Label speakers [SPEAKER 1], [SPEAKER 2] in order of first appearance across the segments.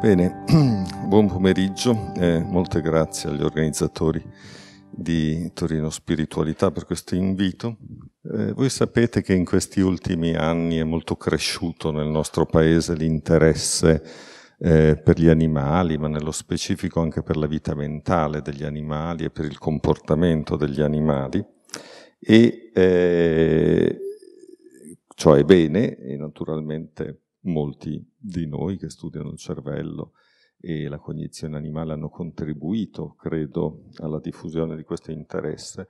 [SPEAKER 1] Bene, buon pomeriggio e molte grazie agli organizzatori di Torino Spiritualità per questo invito. Eh, voi sapete che in questi ultimi anni è molto cresciuto nel nostro paese l'interesse eh, per gli animali, ma nello specifico anche per la vita mentale degli animali e per il comportamento degli animali. E eh, ciò è bene e naturalmente molti di noi che studiano il cervello e la cognizione animale hanno contribuito, credo, alla diffusione di questo interesse,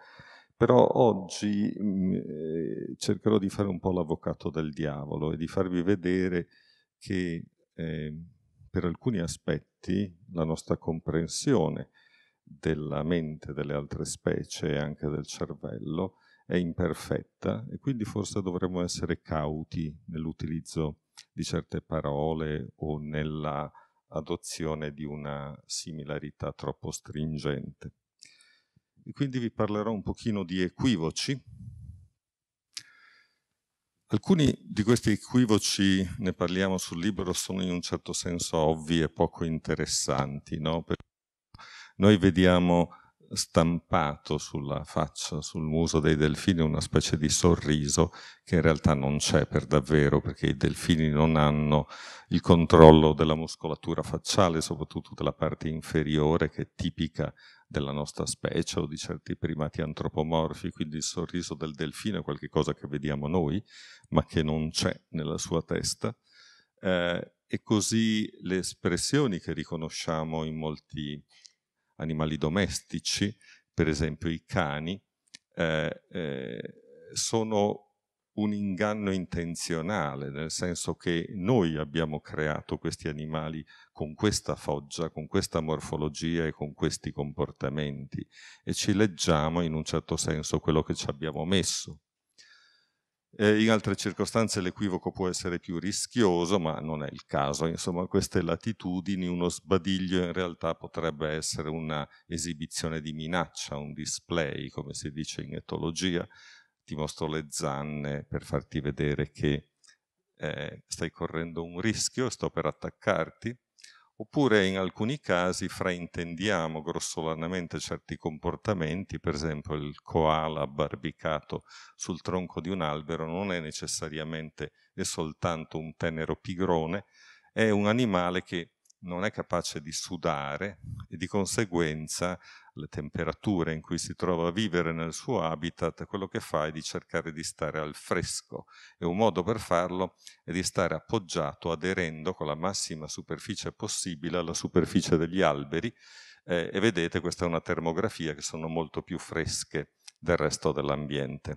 [SPEAKER 1] però oggi mh, mm, eh, cercherò di fare un po' l'avvocato del diavolo e di farvi vedere che eh, per alcuni aspetti la nostra comprensione della mente delle altre specie e anche del cervello è imperfetta e quindi forse dovremmo essere cauti nell'utilizzo di certe parole o nella adozione di una similarità troppo stringente. E quindi vi parlerò un pochino di equivoci. Alcuni di questi equivoci, ne parliamo sul libro, sono in un certo senso ovvi e poco interessanti, no? noi vediamo stampato sulla faccia, sul muso dei delfini una specie di sorriso che in realtà non c'è per davvero perché i delfini non hanno il controllo della muscolatura facciale, soprattutto della parte inferiore che è tipica della nostra specie o di certi primati antropomorfi, quindi il sorriso del delfino è qualcosa che vediamo noi ma che non c'è nella sua testa. Eh, e così le espressioni che riconosciamo in molti animali domestici, per esempio i cani, eh, eh, sono un inganno intenzionale, nel senso che noi abbiamo creato questi animali con questa foggia, con questa morfologia e con questi comportamenti e ci leggiamo in un certo senso quello che ci abbiamo messo. Eh, in altre circostanze l'equivoco può essere più rischioso, ma non è il caso. Insomma, queste latitudini, uno sbadiglio in realtà potrebbe essere un'esibizione di minaccia, un display, come si dice in etologia. Ti mostro le zanne per farti vedere che eh, stai correndo un rischio, sto per attaccarti oppure in alcuni casi fraintendiamo grossolanamente certi comportamenti, per esempio il koala barbicato sul tronco di un albero non è necessariamente e soltanto un tenero pigrone, è un animale che non è capace di sudare e di conseguenza le temperature in cui si trova a vivere nel suo habitat, quello che fa è di cercare di stare al fresco e un modo per farlo è di stare appoggiato, aderendo con la massima superficie possibile alla superficie degli alberi eh, e vedete questa è una termografia che sono molto più fresche del resto dell'ambiente.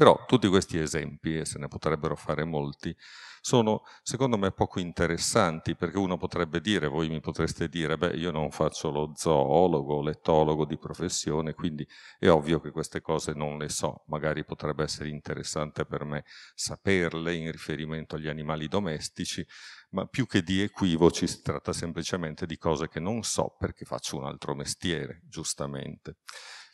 [SPEAKER 1] Però tutti questi esempi, e se ne potrebbero fare molti, sono secondo me poco interessanti perché uno potrebbe dire, voi mi potreste dire, beh io non faccio lo zoologo, l'etologo di professione, quindi è ovvio che queste cose non le so, magari potrebbe essere interessante per me saperle in riferimento agli animali domestici, ma più che di equivoci si tratta semplicemente di cose che non so perché faccio un altro mestiere, giustamente.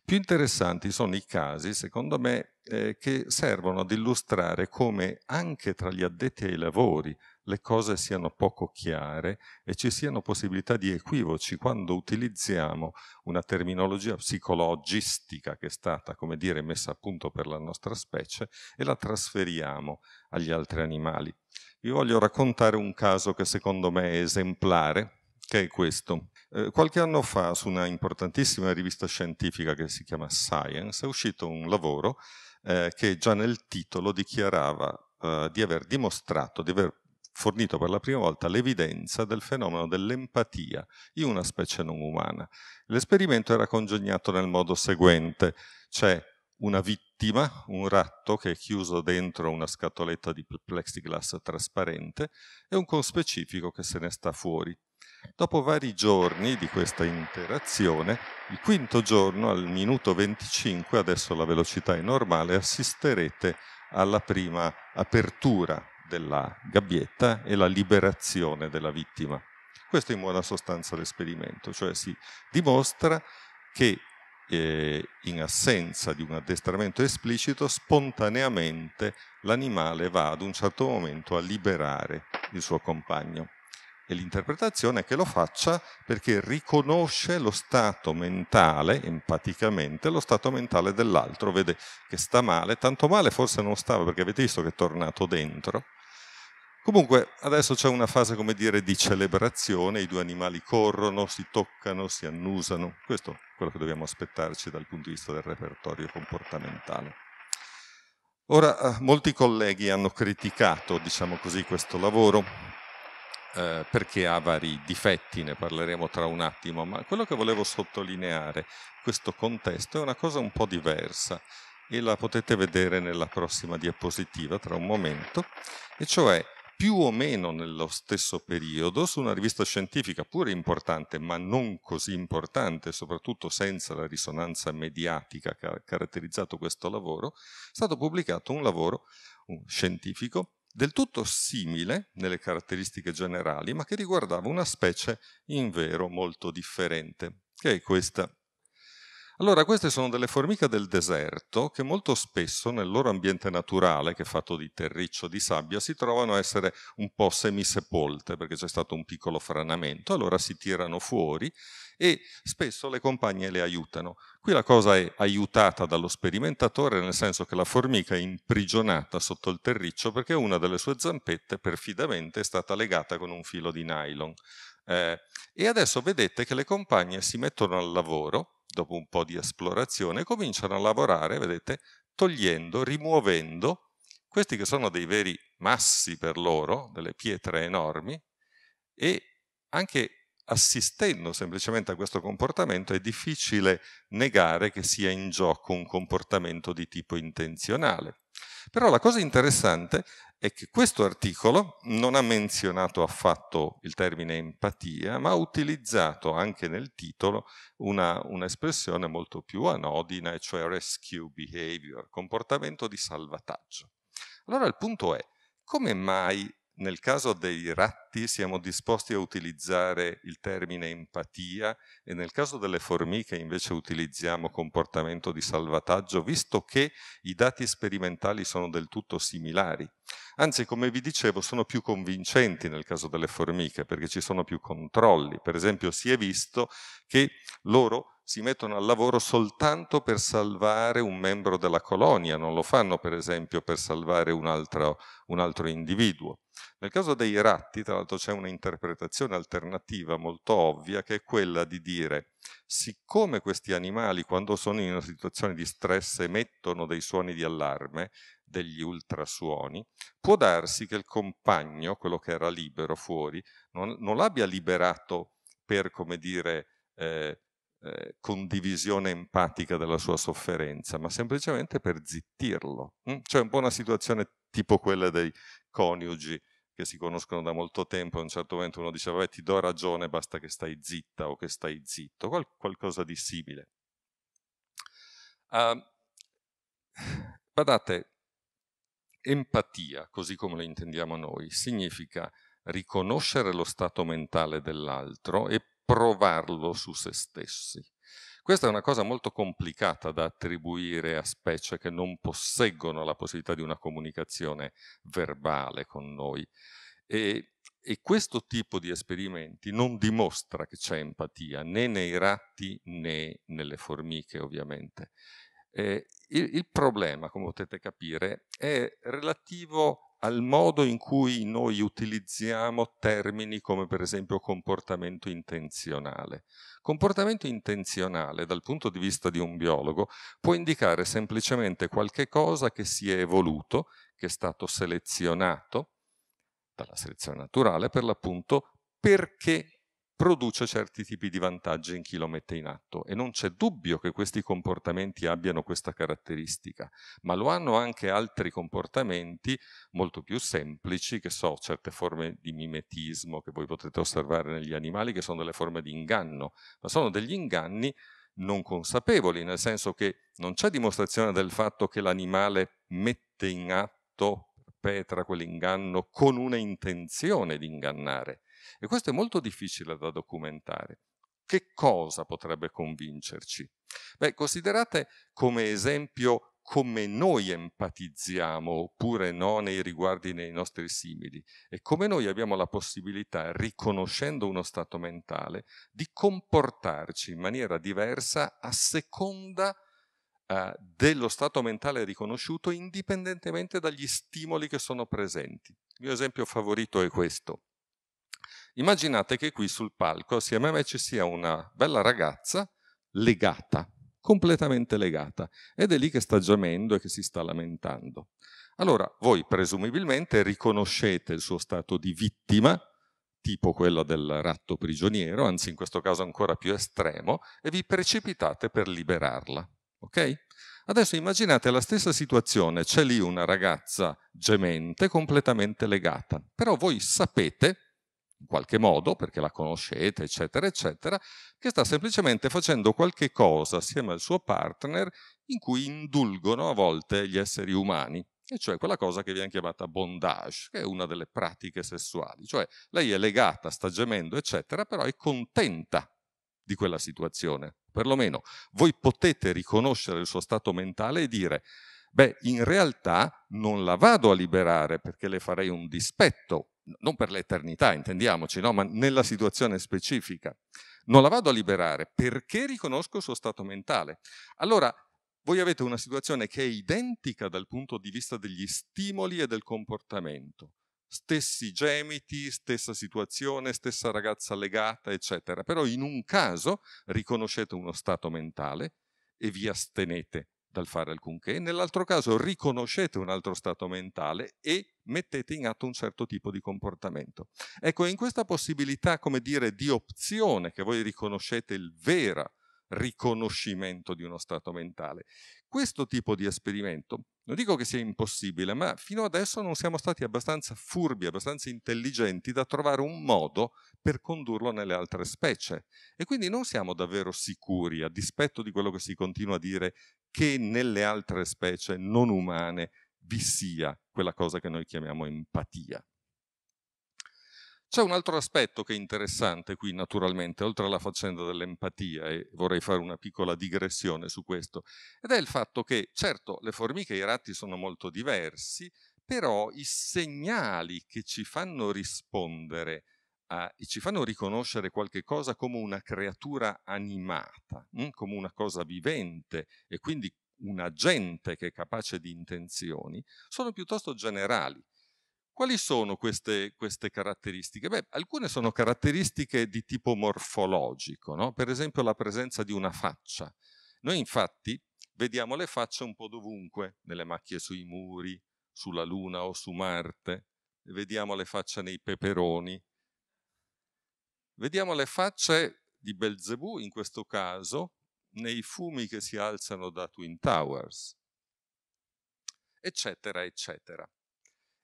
[SPEAKER 1] Più interessanti sono i casi, secondo me, eh, che servono ad illustrare come anche tra gli addetti ai lavori le cose siano poco chiare e ci siano possibilità di equivoci quando utilizziamo una terminologia psicologistica che è stata, come dire, messa a punto per la nostra specie e la trasferiamo agli altri animali. Vi voglio raccontare un caso che secondo me è esemplare, che è questo. Eh, qualche anno fa su una importantissima rivista scientifica che si chiama Science è uscito un lavoro eh, che già nel titolo dichiarava eh, di aver dimostrato, di aver fornito per la prima volta l'evidenza del fenomeno dell'empatia in una specie non umana. L'esperimento era congegnato nel modo seguente, c'è cioè una vittima, un ratto che è chiuso dentro una scatoletta di plexiglass trasparente e un conspecifico che se ne sta fuori. Dopo vari giorni di questa interazione, il quinto giorno al minuto 25, adesso la velocità è normale, assisterete alla prima apertura della gabbietta e la liberazione della vittima. Questo è in buona sostanza l'esperimento, cioè si dimostra che eh, in assenza di un addestramento esplicito, spontaneamente l'animale va ad un certo momento a liberare il suo compagno e l'interpretazione è che lo faccia perché riconosce lo stato mentale, empaticamente, lo stato mentale dell'altro, vede che sta male, tanto male forse non stava perché avete visto che è tornato dentro. Comunque adesso c'è una fase, come dire, di celebrazione, i due animali corrono, si toccano, si annusano, questo è quello che dobbiamo aspettarci dal punto di vista del repertorio comportamentale. Ora, eh, molti colleghi hanno criticato, diciamo così, questo lavoro, eh, perché ha vari difetti, ne parleremo tra un attimo, ma quello che volevo sottolineare, in questo contesto è una cosa un po' diversa e la potete vedere nella prossima diapositiva tra un momento, e cioè più o meno nello stesso periodo su una rivista scientifica pure importante, ma non così importante, soprattutto senza la risonanza mediatica che ha caratterizzato questo lavoro, è stato pubblicato un lavoro scientifico del tutto simile nelle caratteristiche generali, ma che riguardava una specie in vero molto differente, che è questa allora, queste sono delle formiche del deserto che molto spesso nel loro ambiente naturale, che è fatto di terriccio, di sabbia, si trovano a essere un po' semisepolte perché c'è stato un piccolo franamento, allora si tirano fuori e spesso le compagne le aiutano. Qui la cosa è aiutata dallo sperimentatore, nel senso che la formica è imprigionata sotto il terriccio perché una delle sue zampette perfidamente è stata legata con un filo di nylon. Eh, e adesso vedete che le compagne si mettono al lavoro dopo un po' di esplorazione, cominciano a lavorare, vedete, togliendo, rimuovendo questi che sono dei veri massi per loro, delle pietre enormi, e anche assistendo semplicemente a questo comportamento è difficile negare che sia in gioco un comportamento di tipo intenzionale. Però la cosa interessante è che questo articolo non ha menzionato affatto il termine empatia, ma ha utilizzato anche nel titolo un'espressione molto più anodina, e cioè rescue behavior, comportamento di salvataggio. Allora il punto è, come mai nel caso dei ratti siamo disposti a utilizzare il termine empatia e nel caso delle formiche invece utilizziamo comportamento di salvataggio, visto che i dati sperimentali sono del tutto similari. Anzi, come vi dicevo, sono più convincenti nel caso delle formiche perché ci sono più controlli. Per esempio si è visto che loro si mettono al lavoro soltanto per salvare un membro della colonia, non lo fanno per esempio per salvare un altro, un altro individuo. Nel caso dei ratti, tra l'altro, c'è un'interpretazione alternativa molto ovvia che è quella di dire siccome questi animali quando sono in una situazione di stress emettono dei suoni di allarme, degli ultrasuoni, può darsi che il compagno, quello che era libero fuori, non, non l'abbia liberato per, come dire, eh, eh condivisione empatica della sua sofferenza, ma semplicemente per zittirlo. Mm? Cioè un po' una situazione tipo quella dei coniugi che si conoscono da molto tempo, a un certo momento uno dice, vabbè, ti do ragione, basta che stai zitta o che stai zitto, qual qualcosa di simile. Uh, guardate, empatia, così come lo intendiamo noi, significa riconoscere lo stato mentale dell'altro e provarlo su se stessi. Questa è una cosa molto complicata da attribuire a specie che non posseggono la possibilità di una comunicazione verbale con noi. E, e questo tipo di esperimenti non dimostra che c'è empatia né nei ratti né nelle formiche ovviamente. Eh, il, il, problema, come potete capire, è relativo al modo in cui noi utilizziamo termini come per esempio comportamento intenzionale. Comportamento intenzionale dal punto di vista di un biologo può indicare semplicemente qualche cosa che si è evoluto, che è stato selezionato dalla selezione naturale per l'appunto perché produce certi tipi di vantaggi in chi lo mette in atto e non c'è dubbio che questi comportamenti abbiano questa caratteristica, ma lo hanno anche altri comportamenti molto più semplici, che so, certe forme di mimetismo che voi potete osservare negli animali, che sono delle forme di inganno, ma sono degli inganni non consapevoli, nel senso che non c'è dimostrazione del fatto che l'animale mette in atto, perpetra quell'inganno con una intenzione di ingannare e questo è molto difficile da documentare. Che cosa potrebbe convincerci? Beh, considerate come esempio come noi empatizziamo oppure no nei riguardi dei nostri simili e come noi abbiamo la possibilità, riconoscendo uno stato mentale, di comportarci in maniera diversa a seconda eh, dello stato mentale riconosciuto indipendentemente dagli stimoli che sono presenti. Il mio esempio favorito è questo. Immaginate che qui sul palco assieme a me ci sia una bella ragazza legata, completamente legata, ed è lì che sta gemendo e che si sta lamentando. Allora, voi presumibilmente riconoscete il suo stato di vittima, tipo quello del ratto prigioniero, anzi in questo caso ancora più estremo, e vi precipitate per liberarla. Ok? Adesso immaginate la stessa situazione, c'è lì una ragazza gemente completamente legata, però voi sapete in qualche modo, perché la conoscete, eccetera, eccetera, che sta semplicemente facendo qualche cosa assieme al suo partner in cui indulgono a volte gli esseri umani, e cioè quella cosa che viene chiamata bondage, che è una delle pratiche sessuali, cioè lei è legata, sta gemendo, eccetera, però è contenta di quella situazione, perlomeno voi potete riconoscere il suo stato mentale e dire beh, in realtà non la vado a liberare perché le farei un dispetto, non per l'eternità, intendiamoci, no? ma nella situazione specifica. Non la vado a liberare perché riconosco il suo stato mentale. Allora, voi avete una situazione che è identica dal punto di vista degli stimoli e del comportamento. Stessi gemiti, stessa situazione, stessa ragazza legata, eccetera. Però in un caso riconoscete uno stato mentale e vi astenete dal fare alcunché, nell'altro caso riconoscete un altro stato mentale e mettete in atto un certo tipo di comportamento. Ecco, in questa possibilità, come dire, di opzione che voi riconoscete il vero riconoscimento di uno stato mentale, questo tipo di esperimento, non dico che sia impossibile, ma fino adesso non siamo stati abbastanza furbi, abbastanza intelligenti da trovare un modo per condurlo nelle altre specie. E quindi non siamo davvero sicuri, a dispetto di quello che si continua a dire che nelle altre specie non umane vi sia quella cosa che noi chiamiamo empatia. C'è un altro aspetto che è interessante qui naturalmente, oltre alla faccenda dell'empatia, e vorrei fare una piccola digressione su questo, ed è il fatto che certo le formiche e i ratti sono molto diversi, però i segnali che ci fanno rispondere a, ci fanno riconoscere qualche cosa come una creatura animata, mh? Mm, come una cosa vivente e quindi un agente che è capace di intenzioni, sono piuttosto generali. Quali sono queste, queste caratteristiche? Beh, alcune sono caratteristiche di tipo morfologico, no? per esempio la presenza di una faccia. Noi infatti vediamo le facce un po' dovunque, nelle macchie sui muri, sulla Luna o su Marte, vediamo le facce nei peperoni, Vediamo le facce di Belzebù, in questo caso, nei fumi che si alzano da Twin Towers, eccetera, eccetera.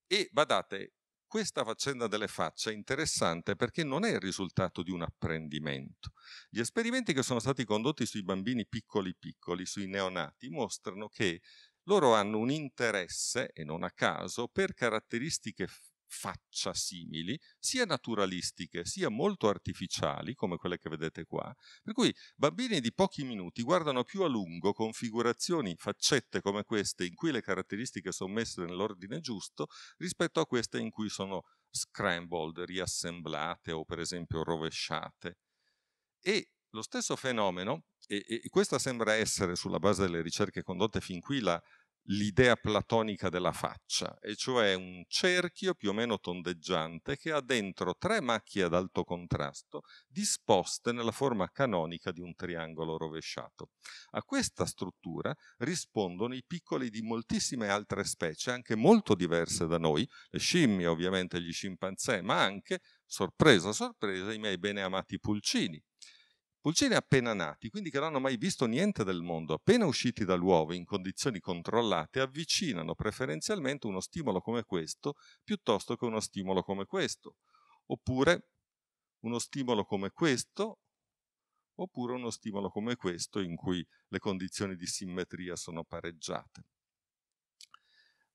[SPEAKER 1] E badate, questa faccenda delle facce è interessante perché non è il risultato di un apprendimento. Gli esperimenti che sono stati condotti sui bambini piccoli piccoli, sui neonati, mostrano che loro hanno un interesse, e non a caso, per caratteristiche faccia simili, sia naturalistiche, sia molto artificiali, come quelle che vedete qua, per cui bambini di pochi minuti guardano più a lungo configurazioni, faccette come queste, in cui le caratteristiche sono messe nell'ordine giusto, rispetto a queste in cui sono scrambled, riassemblate o per esempio rovesciate. E lo stesso fenomeno, e, e questa sembra essere sulla base delle ricerche condotte fin qui la, l'idea platonica della faccia, e cioè un cerchio più o meno tondeggiante che ha dentro tre macchie ad alto contrasto disposte nella forma canonica di un triangolo rovesciato. A questa struttura rispondono i piccoli di moltissime altre specie, anche molto diverse da noi, le scimmie ovviamente, gli scimpanzé, ma anche, sorpresa sorpresa, i miei bene amati pulcini, Pulcini appena nati, quindi che non hanno mai visto niente del mondo, appena usciti dall'uovo in condizioni controllate, avvicinano preferenzialmente uno stimolo come questo piuttosto che uno stimolo come questo, oppure uno stimolo come questo, oppure uno stimolo come questo in cui le condizioni di simmetria sono pareggiate.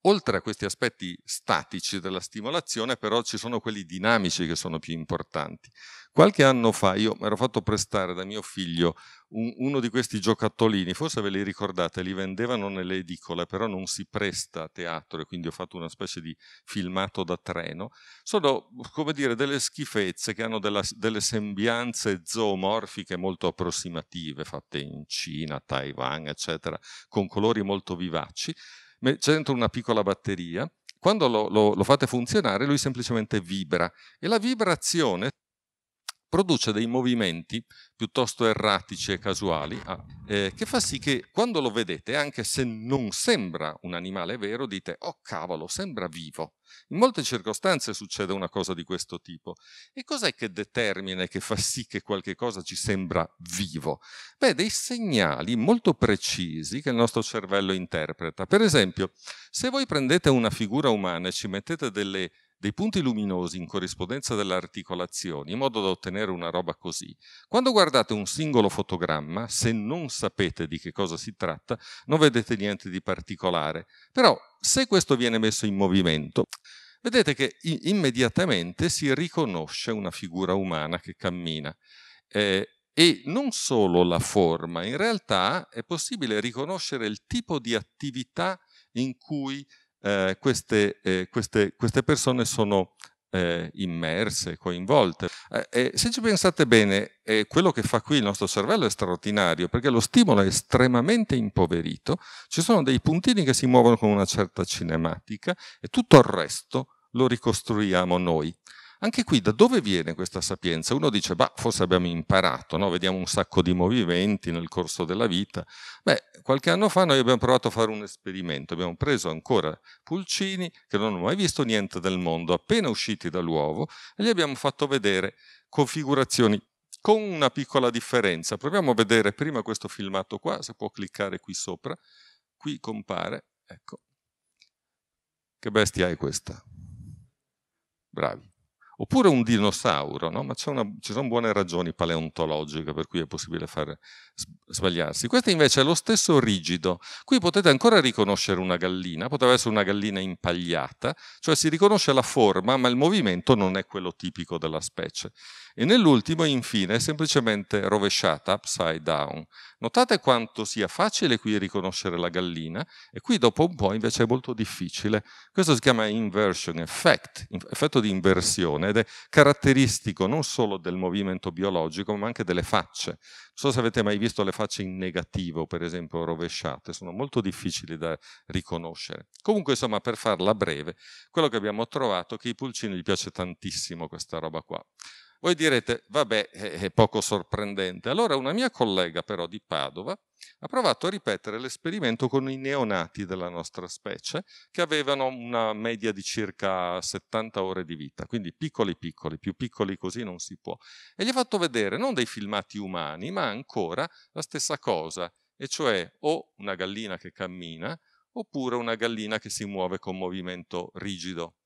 [SPEAKER 1] Oltre a questi aspetti statici della stimolazione, però ci sono quelli dinamici che sono più importanti. Qualche anno fa io mi ero fatto prestare da mio figlio un, uno di questi giocattolini, forse ve li ricordate, li vendevano nelle edicole, però non si presta a teatro e quindi ho fatto una specie di filmato da treno. Sono, come dire, delle schifezze che hanno della, delle sembianze zoomorfiche molto approssimative, fatte in Cina, Taiwan, eccetera, con colori molto vivaci c'è dentro una piccola batteria, quando lo, lo, lo fate funzionare lui semplicemente vibra e la vibrazione produce dei movimenti piuttosto erratici e casuali, ah, eh, che fa sì che quando lo vedete, anche se non sembra un animale vero, dite, oh cavolo, sembra vivo. In molte circostanze succede una cosa di questo tipo. E cos'è che determina e che fa sì che qualche cosa ci sembra vivo? Beh, dei segnali molto precisi che il nostro cervello interpreta. Per esempio, se voi prendete una figura umana e ci mettete delle dei punti luminosi in corrispondenza delle articolazioni, in modo da ottenere una roba così. Quando guardate un singolo fotogramma, se non sapete di che cosa si tratta, non vedete niente di particolare. Però se questo viene messo in movimento, vedete che immediatamente si riconosce una figura umana che cammina. Eh, e non solo la forma, in realtà è possibile riconoscere il tipo di attività in cui eh, queste, eh, queste, queste, persone sono eh, immerse, coinvolte. Eh, se ci pensate bene, eh, quello che fa qui il nostro cervello è straordinario, perché lo stimolo è estremamente impoverito, ci sono dei puntini che si muovono con una certa cinematica e tutto il resto lo ricostruiamo noi. Anche qui da dove viene questa sapienza? Uno dice, bah, forse abbiamo imparato, no? vediamo un sacco di movimenti nel corso della vita. Beh, qualche anno fa noi abbiamo provato a fare un esperimento, abbiamo preso ancora pulcini che non hanno mai visto niente del mondo, appena usciti dall'uovo, e gli abbiamo fatto vedere configurazioni con una piccola differenza. Proviamo a vedere prima questo filmato qua, se può cliccare qui sopra, qui compare, ecco. Che bestia è questa? Bravi. Oppure un dinosauro, no? ma una, ci sono buone ragioni paleontologiche per cui è possibile far sbagliarsi. Questo invece è lo stesso rigido. Qui potete ancora riconoscere una gallina, potrebbe essere una gallina impagliata, cioè si riconosce la forma, ma il movimento non è quello tipico della specie e nell'ultimo infine è semplicemente rovesciata, upside down. Notate quanto sia facile qui riconoscere la gallina e qui dopo un po' invece è molto difficile. Questo si chiama inversion effect, effetto di inversione ed è caratteristico non solo del movimento biologico ma anche delle facce. Non so se avete mai visto le facce in negativo, per esempio rovesciate, sono molto difficili da riconoscere. Comunque insomma per farla breve, quello che abbiamo trovato è che ai pulcini gli piace tantissimo questa roba qua. Voi direte, vabbè, è poco sorprendente. Allora una mia collega però di Padova ha provato a ripetere l'esperimento con i neonati della nostra specie, che avevano una media di circa 70 ore di vita, quindi piccoli piccoli, più piccoli così non si può. E gli ha fatto vedere non dei filmati umani, ma ancora la stessa cosa, e cioè o una gallina che cammina, oppure una gallina che si muove con movimento rigido.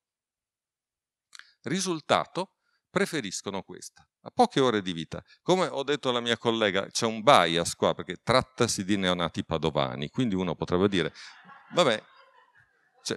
[SPEAKER 1] Risultato? preferiscono questa, a poche ore di vita. Come ho detto alla mia collega, c'è un bias qua perché trattasi di neonati padovani, quindi uno potrebbe dire, vabbè,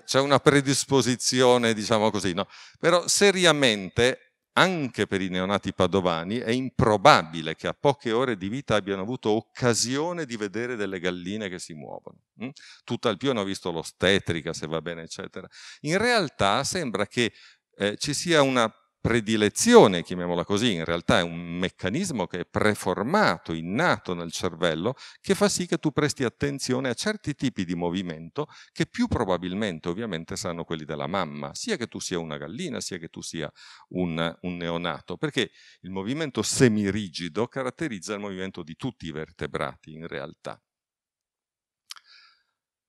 [SPEAKER 1] c'è una predisposizione, diciamo così, no? però seriamente anche per i neonati padovani è improbabile che a poche ore di vita abbiano avuto occasione di vedere delle galline che si muovono. Hm? Tutt'al più hanno visto l'ostetrica, se va bene, eccetera. In realtà sembra che eh, ci sia una predilezione, chiamiamola così, in realtà è un meccanismo che è preformato, innato nel cervello, che fa sì che tu presti attenzione a certi tipi di movimento che più probabilmente ovviamente saranno quelli della mamma, sia che tu sia una gallina, sia che tu sia un, un neonato, perché il movimento semirigido caratterizza il movimento di tutti i vertebrati in realtà.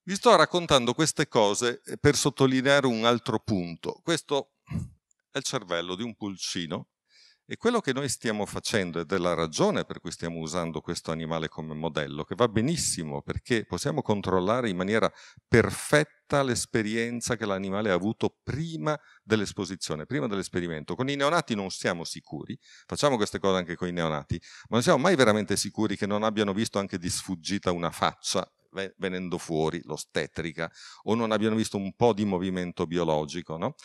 [SPEAKER 1] Vi sto raccontando queste cose eh, per sottolineare un altro punto. Questo è il cervello di un pulcino e quello che noi stiamo facendo, ed è la ragione per cui stiamo usando questo animale come modello, che va benissimo perché possiamo controllare in maniera perfetta l'esperienza che l'animale ha avuto prima dell'esposizione, prima dell'esperimento. Con i neonati non siamo sicuri, facciamo queste cose anche con i neonati, ma non siamo mai veramente sicuri che non abbiano visto anche di sfuggita una faccia venendo fuori, l'ostetrica, o non abbiano visto un po' di movimento biologico, no?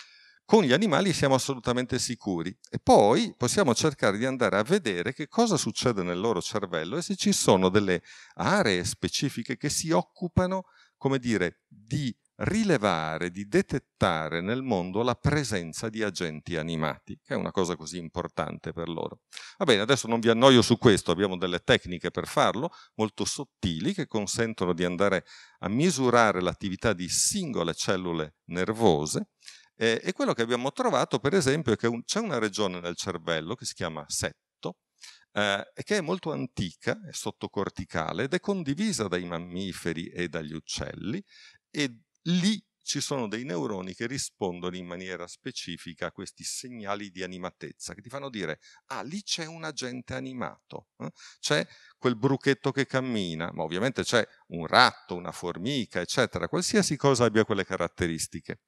[SPEAKER 1] con gli animali siamo assolutamente sicuri e poi possiamo cercare di andare a vedere che cosa succede nel loro cervello e se ci sono delle aree specifiche che si occupano, come dire, di rilevare, di detettare nel mondo la presenza di agenti animati, che è una cosa così importante per loro. Va bene, adesso non vi annoio su questo, abbiamo delle tecniche per farlo, molto sottili, che consentono di andare a misurare l'attività di singole cellule nervose eh, e quello che abbiamo trovato, per esempio, è che un, c'è una regione nel cervello che si chiama setto, eh, che è molto antica, è sottocorticale ed è condivisa dai mammiferi e dagli uccelli, e lì ci sono dei neuroni che rispondono in maniera specifica a questi segnali di animatezza che ti fanno dire ah lì c'è un agente animato eh? c'è quel bruchetto che cammina ma ovviamente c'è un ratto una formica eccetera qualsiasi cosa abbia quelle caratteristiche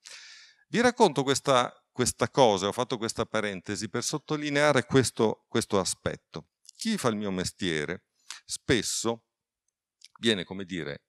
[SPEAKER 1] vi racconto questa, questa cosa, ho fatto questa parentesi per sottolineare questo, questo aspetto. Chi fa il mio mestiere spesso viene, come dire,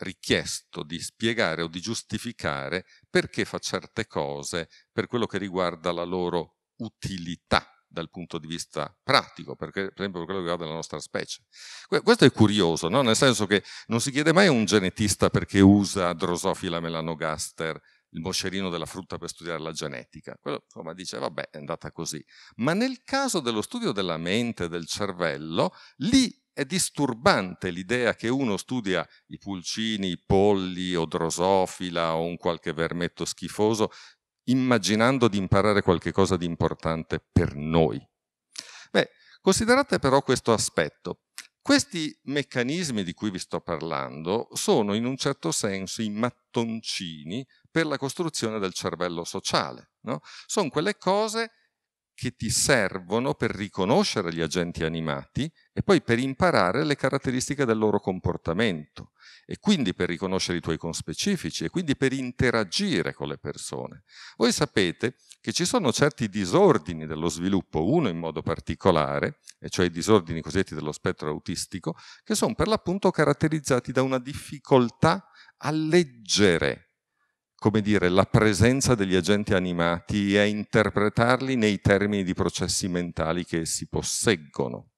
[SPEAKER 1] richiesto di spiegare o di giustificare perché fa certe cose per quello che riguarda la loro utilità dal punto di vista pratico, perché, per esempio per quello che riguarda la nostra specie. Questo è curioso, no? nel senso che non si chiede mai a un genetista perché usa Drosofila melanogaster il moscerino della frutta per studiare la genetica. Quello insomma dice vabbè è andata così. Ma nel caso dello studio della mente, e del cervello, lì è disturbante l'idea che uno studia i pulcini, i polli o drosofila o un qualche vermetto schifoso immaginando di imparare qualche cosa di importante per noi. Beh, considerate però questo aspetto. Questi meccanismi di cui vi sto parlando sono in un certo senso i mattoncini per la costruzione del cervello sociale. No? Sono quelle cose che ti servono per riconoscere gli agenti animati e poi per imparare le caratteristiche del loro comportamento e quindi per riconoscere i tuoi conspecifici e quindi per interagire con le persone. Voi sapete che ci sono certi disordini dello sviluppo, uno in modo particolare, e cioè i disordini cosiddetti dello spettro autistico, che sono per l'appunto caratterizzati da una difficoltà a leggere come dire, la presenza degli agenti animati e a interpretarli nei termini di processi mentali che essi posseggono.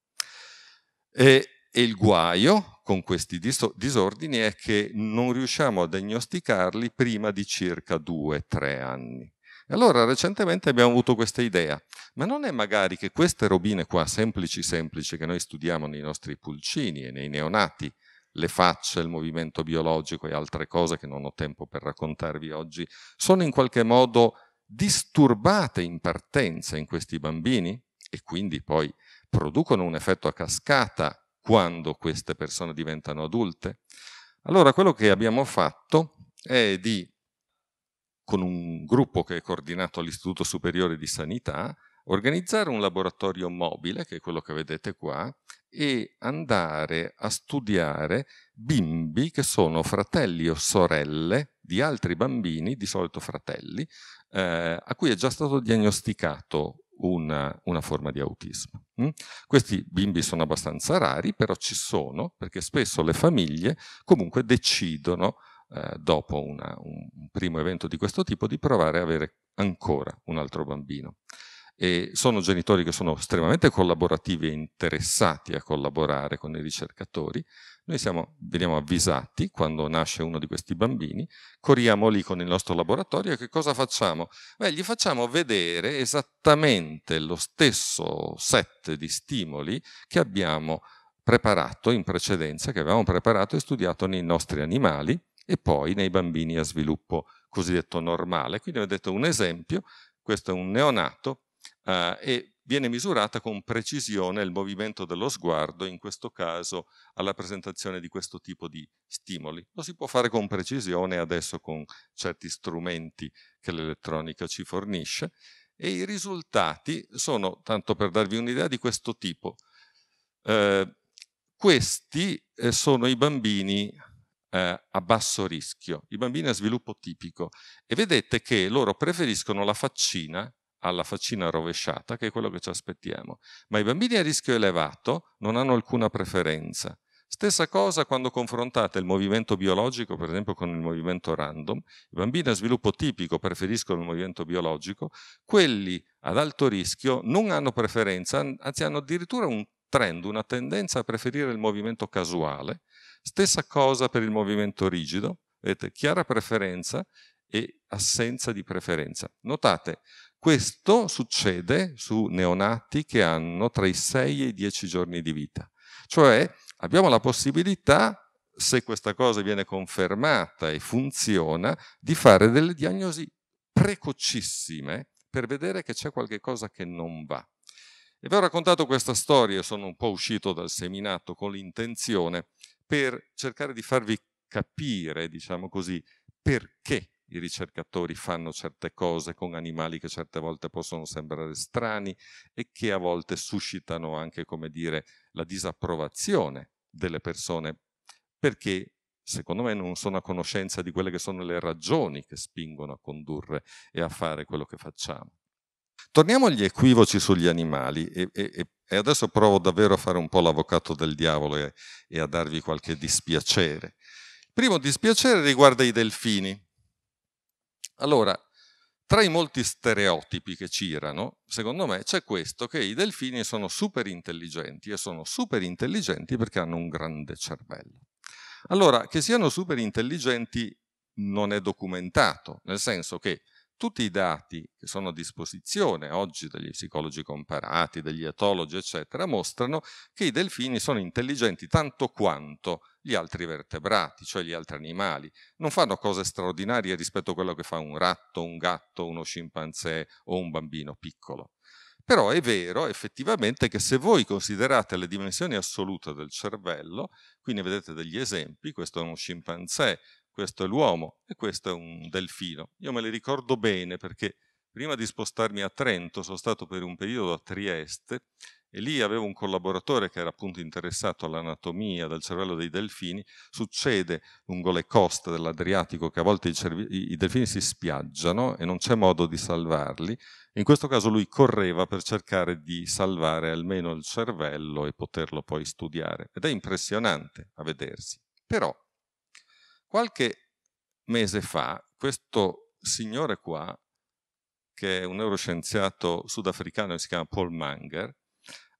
[SPEAKER 1] E, e il guaio con questi disordini è che non riusciamo a diagnosticarli prima di circa 2-3 anni. allora recentemente abbiamo avuto questa idea, ma non è magari che queste robine qua, semplici semplici, che noi studiamo nei nostri pulcini e nei neonati, le facce, il movimento biologico e altre cose che non ho tempo per raccontarvi oggi, sono in qualche modo disturbate in partenza in questi bambini e quindi poi producono un effetto a cascata quando queste persone diventano adulte? Allora quello che abbiamo fatto è di, con un gruppo che è coordinato all'Istituto Superiore di Sanità, organizzare un laboratorio mobile, che è quello che vedete qua, e andare a studiare bimbi che sono fratelli o sorelle di altri bambini, di solito fratelli, eh, a cui è già stato diagnosticato una, una forma di autismo. Mm? Questi bimbi sono abbastanza rari, però ci sono, perché spesso le famiglie comunque decidono, eh, dopo una, un primo evento di questo tipo, di provare a avere ancora un altro bambino. E sono genitori che sono estremamente collaborativi e interessati a collaborare con i ricercatori. Noi siamo, veniamo avvisati quando nasce uno di questi bambini, corriamo lì con il nostro laboratorio e che cosa facciamo? Beh, gli facciamo vedere esattamente lo stesso set di stimoli che abbiamo preparato in precedenza, che avevamo preparato e studiato nei nostri animali e poi nei bambini a sviluppo cosiddetto normale. Quindi vi ho detto un esempio questo è un neonato eh, e viene misurata con precisione il movimento dello sguardo, in questo caso alla presentazione di questo tipo di stimoli. Lo si può fare con precisione adesso con certi strumenti che l'elettronica ci fornisce e i risultati sono, tanto per darvi un'idea, di questo tipo. Eh, questi eh, sono i bambini eh, a basso rischio, i bambini a sviluppo tipico e vedete che loro preferiscono la faccina alla faccina rovesciata, che è quello che ci aspettiamo. Ma i bambini a rischio elevato non hanno alcuna preferenza. Stessa cosa quando confrontate il movimento biologico, per esempio, con il movimento random. I bambini a sviluppo tipico preferiscono il movimento biologico, quelli ad alto rischio non hanno preferenza, anzi hanno addirittura un trend, una tendenza a preferire il movimento casuale. Stessa cosa per il movimento rigido, vedete, chiara preferenza e assenza di preferenza. Notate, questo succede su neonati che hanno tra i 6 e i 10 giorni di vita. Cioè abbiamo la possibilità, se questa cosa viene confermata e funziona, di fare delle diagnosi precocissime per vedere che c'è qualche cosa che non va. E vi ho raccontato questa storia, sono un po' uscito dal seminato con l'intenzione per cercare di farvi capire, diciamo così, perché i ricercatori fanno certe cose con animali che certe volte possono sembrare strani e che a volte suscitano anche, come dire, la disapprovazione delle persone perché secondo me non sono a conoscenza di quelle che sono le ragioni che spingono a condurre e a fare quello che facciamo. Torniamo agli equivoci sugli animali e, e, e adesso provo davvero a fare un po' l'avvocato del diavolo e, e a darvi qualche dispiacere. Il primo dispiacere riguarda i delfini. Allora, tra i molti stereotipi che c'erano, secondo me c'è questo che i delfini sono super intelligenti e sono super intelligenti perché hanno un grande cervello. Allora, che siano super intelligenti non è documentato, nel senso che tutti i dati che sono a disposizione oggi degli psicologi comparati, degli etologi, eccetera, mostrano che i delfini sono intelligenti tanto quanto gli altri vertebrati, cioè gli altri animali. Non fanno cose straordinarie rispetto a quello che fa un ratto, un gatto, uno scimpanzé o un bambino piccolo. Però è vero effettivamente che se voi considerate le dimensioni assolute del cervello, qui ne vedete degli esempi, questo è uno scimpanzé, questo è l'uomo e questo è un delfino. Io me li ricordo bene perché prima di spostarmi a Trento sono stato per un periodo a Trieste e lì avevo un collaboratore che era appunto interessato all'anatomia del cervello dei delfini, succede lungo le coste dell'Adriatico che a volte i, i, delfini si spiaggiano e non c'è modo di salvarli, in questo caso lui correva per cercare di salvare almeno il cervello e poterlo poi studiare ed è impressionante a vedersi. Però qualche mese fa questo signore qua, che è un neuroscienziato sudafricano si chiama Paul Manger,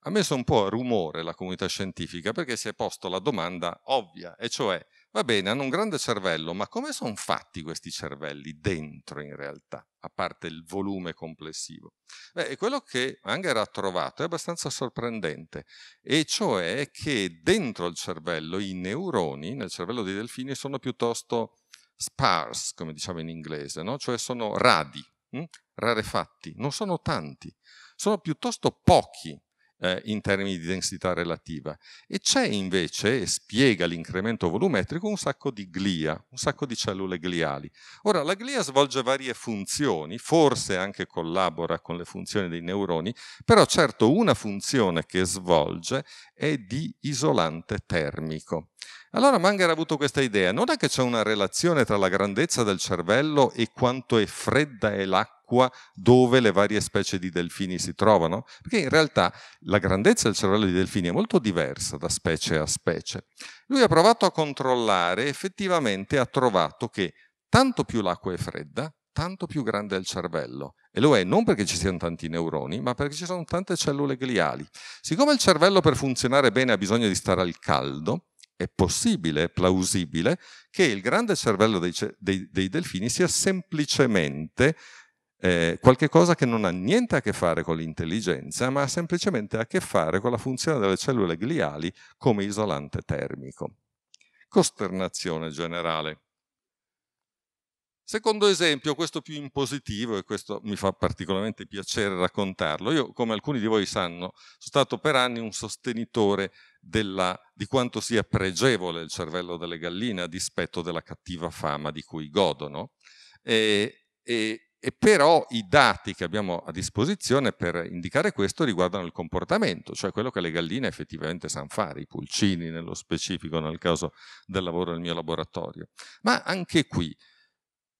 [SPEAKER 1] ha messo un po' a rumore la comunità scientifica perché si è posto la domanda ovvia, e cioè, va bene, hanno un grande cervello, ma come sono fatti questi cervelli dentro in realtà, a parte il volume complessivo? Beh, quello che Anger ha trovato è abbastanza sorprendente, e cioè che dentro il cervello i neuroni, nel cervello dei delfini, sono piuttosto sparse, come diciamo in inglese, no? cioè sono radi, mh? Hm? rarefatti, non sono tanti, sono piuttosto pochi eh, in termini di densità relativa. E c'è invece, e spiega l'incremento volumetrico, un sacco di glia, un sacco di cellule gliali. Ora, la glia svolge varie funzioni, forse anche collabora con le funzioni dei neuroni, però certo una funzione che svolge è di isolante termico. Allora Manger ha avuto questa idea, non è che c'è una relazione tra la grandezza del cervello e quanto è fredda e l'acqua acqua dove le varie specie di delfini si trovano, perché in realtà la grandezza del cervello dei delfini è molto diversa da specie a specie. Lui ha provato a controllare e effettivamente ha trovato che tanto più l'acqua è fredda, tanto più grande è il cervello. E lo è non perché ci siano tanti neuroni, ma perché ci sono tante cellule gliali. Siccome il cervello per funzionare bene ha bisogno di stare al caldo, è possibile, è plausibile, che il grande cervello dei, dei, dei delfini sia semplicemente eh, qualche cosa che non ha niente a che fare con l'intelligenza, ma ha semplicemente a che fare con la funzione delle cellule gliali come isolante termico. Costernazione generale. Secondo esempio, questo più in positivo, e questo mi fa particolarmente piacere raccontarlo, io, come alcuni di voi sanno, sono stato per anni un sostenitore della, di quanto sia pregevole il cervello delle galline a dispetto della cattiva fama di cui godono. E, e e però i dati che abbiamo a disposizione per indicare questo riguardano il comportamento, cioè quello che le galline effettivamente sanno fare, i pulcini nello specifico nel caso del lavoro nel mio laboratorio. Ma anche qui,